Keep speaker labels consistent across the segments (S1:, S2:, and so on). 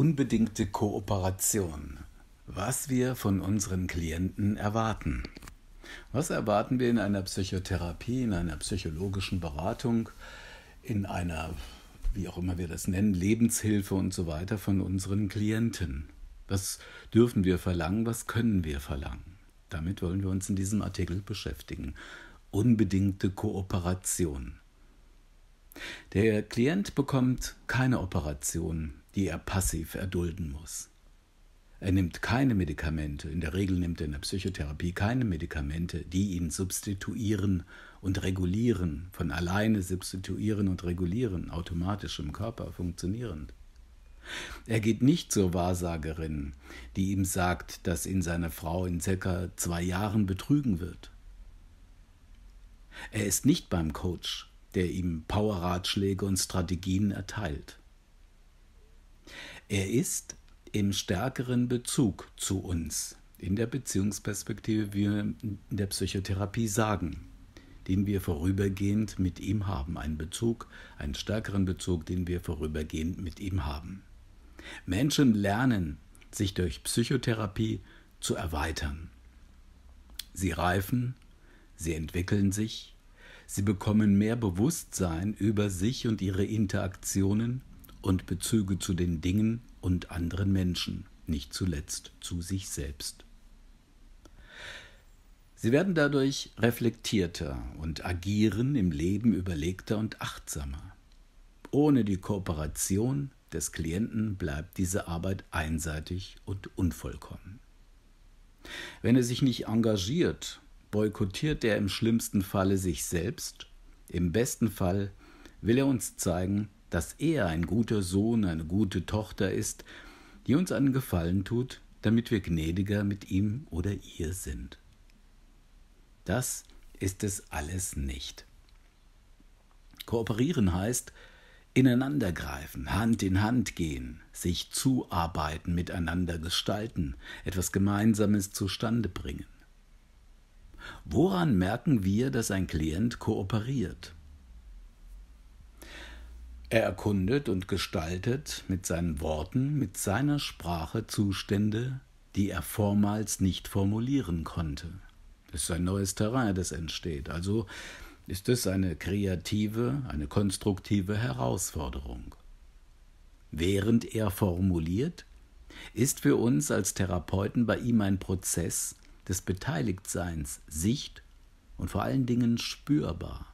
S1: unbedingte Kooperation, was wir von unseren Klienten erwarten. Was erwarten wir in einer Psychotherapie, in einer psychologischen Beratung, in einer, wie auch immer wir das nennen, Lebenshilfe und so weiter von unseren Klienten? Was dürfen wir verlangen, was können wir verlangen? Damit wollen wir uns in diesem Artikel beschäftigen. Unbedingte Kooperation. Der Klient bekommt keine Operation, die er passiv erdulden muss. Er nimmt keine Medikamente, in der Regel nimmt er in der Psychotherapie keine Medikamente, die ihn substituieren und regulieren, von alleine substituieren und regulieren, automatisch im Körper funktionierend. Er geht nicht zur Wahrsagerin, die ihm sagt, dass ihn seine Frau in circa zwei Jahren betrügen wird. Er ist nicht beim Coach, der ihm Power-Ratschläge und Strategien erteilt. Er ist im stärkeren Bezug zu uns, in der Beziehungsperspektive, wie wir in der Psychotherapie sagen, den wir vorübergehend mit ihm haben, einen Bezug, einen stärkeren Bezug, den wir vorübergehend mit ihm haben. Menschen lernen, sich durch Psychotherapie zu erweitern. Sie reifen, sie entwickeln sich, sie bekommen mehr Bewusstsein über sich und ihre Interaktionen und Bezüge zu den Dingen und anderen Menschen, nicht zuletzt zu sich selbst. Sie werden dadurch reflektierter und agieren im Leben überlegter und achtsamer. Ohne die Kooperation des Klienten bleibt diese Arbeit einseitig und unvollkommen. Wenn er sich nicht engagiert, boykottiert er im schlimmsten Falle sich selbst, im besten Fall will er uns zeigen, dass er ein guter Sohn, eine gute Tochter ist, die uns einen Gefallen tut, damit wir gnädiger mit ihm oder ihr sind. Das ist es alles nicht. Kooperieren heißt, ineinandergreifen, Hand in Hand gehen, sich zuarbeiten, miteinander gestalten, etwas Gemeinsames zustande bringen. Woran merken wir, dass ein Klient kooperiert? Er erkundet und gestaltet mit seinen Worten, mit seiner Sprache Zustände, die er vormals nicht formulieren konnte. Es ist ein neues Terrain, das entsteht. Also ist es eine kreative, eine konstruktive Herausforderung. Während er formuliert, ist für uns als Therapeuten bei ihm ein Prozess des Beteiligtseins sicht und vor allen Dingen spürbar.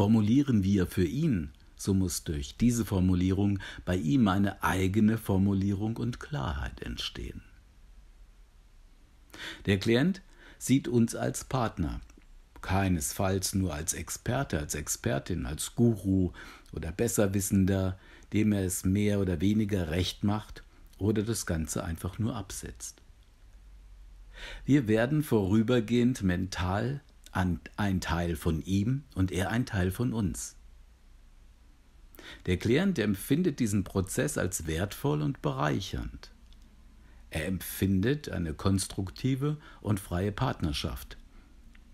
S1: Formulieren wir für ihn, so muss durch diese Formulierung bei ihm eine eigene Formulierung und Klarheit entstehen. Der Klient sieht uns als Partner, keinesfalls nur als Experte, als Expertin, als Guru oder Besserwissender, dem er es mehr oder weniger recht macht oder das Ganze einfach nur absetzt. Wir werden vorübergehend mental ein Teil von ihm und er ein Teil von uns. Der Klient empfindet diesen Prozess als wertvoll und bereichernd. Er empfindet eine konstruktive und freie Partnerschaft,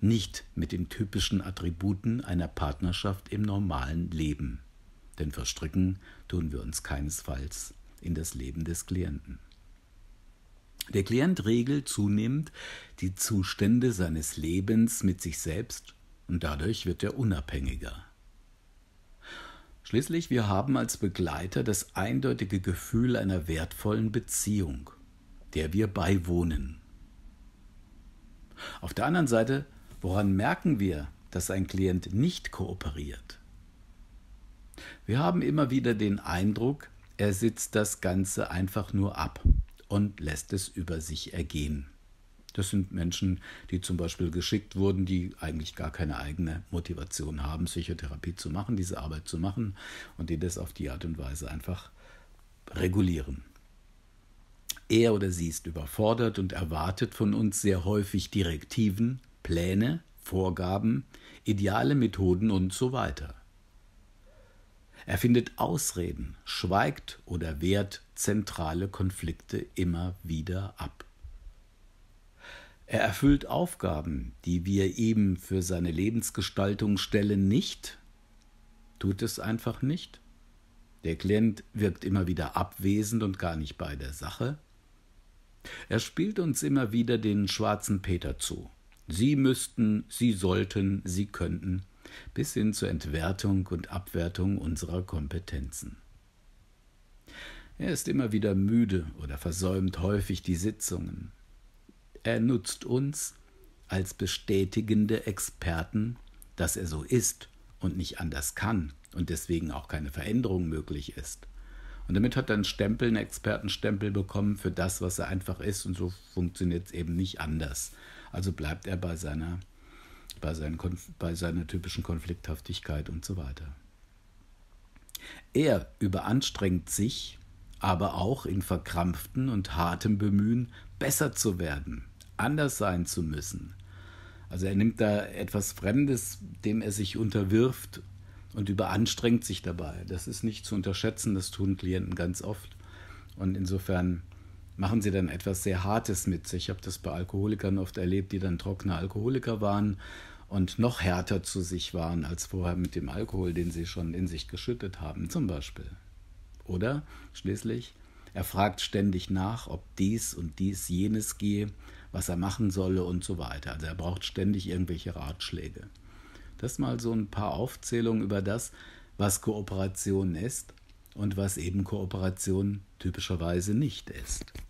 S1: nicht mit den typischen Attributen einer Partnerschaft im normalen Leben, denn verstricken tun wir uns keinesfalls in das Leben des Klienten. Der Klient regelt zunehmend die Zustände seines Lebens mit sich selbst und dadurch wird er unabhängiger. Schließlich, wir haben als Begleiter das eindeutige Gefühl einer wertvollen Beziehung, der wir beiwohnen. Auf der anderen Seite, woran merken wir, dass ein Klient nicht kooperiert? Wir haben immer wieder den Eindruck, er sitzt das Ganze einfach nur ab und lässt es über sich ergehen. Das sind Menschen, die zum Beispiel geschickt wurden, die eigentlich gar keine eigene Motivation haben, Psychotherapie zu machen, diese Arbeit zu machen und die das auf die Art und Weise einfach regulieren. Er oder sie ist überfordert und erwartet von uns sehr häufig Direktiven, Pläne, Vorgaben, ideale Methoden und so weiter. Er findet Ausreden, schweigt oder wehrt zentrale Konflikte immer wieder ab. Er erfüllt Aufgaben, die wir ihm für seine Lebensgestaltung stellen, nicht, tut es einfach nicht. Der Klient wirkt immer wieder abwesend und gar nicht bei der Sache. Er spielt uns immer wieder den schwarzen Peter zu. Sie müssten, sie sollten, sie könnten, bis hin zur Entwertung und Abwertung unserer Kompetenzen. Er ist immer wieder müde oder versäumt häufig die Sitzungen. Er nutzt uns als bestätigende Experten, dass er so ist und nicht anders kann und deswegen auch keine Veränderung möglich ist. Und damit hat er einen Stempel, einen Expertenstempel bekommen für das, was er einfach ist und so funktioniert es eben nicht anders. Also bleibt er bei seiner, bei, seinen, bei seiner typischen Konflikthaftigkeit und so weiter. Er überanstrengt sich, aber auch in verkrampften und hartem Bemühen, besser zu werden, anders sein zu müssen. Also er nimmt da etwas Fremdes, dem er sich unterwirft und überanstrengt sich dabei. Das ist nicht zu unterschätzen, das tun Klienten ganz oft. Und insofern machen sie dann etwas sehr Hartes mit sich. Ich habe das bei Alkoholikern oft erlebt, die dann trockene Alkoholiker waren und noch härter zu sich waren als vorher mit dem Alkohol, den sie schon in sich geschüttet haben, zum Beispiel oder? Schließlich, er fragt ständig nach, ob dies und dies jenes gehe, was er machen solle und so weiter. Also er braucht ständig irgendwelche Ratschläge. Das mal so ein paar Aufzählungen über das, was Kooperation ist und was eben Kooperation typischerweise nicht ist.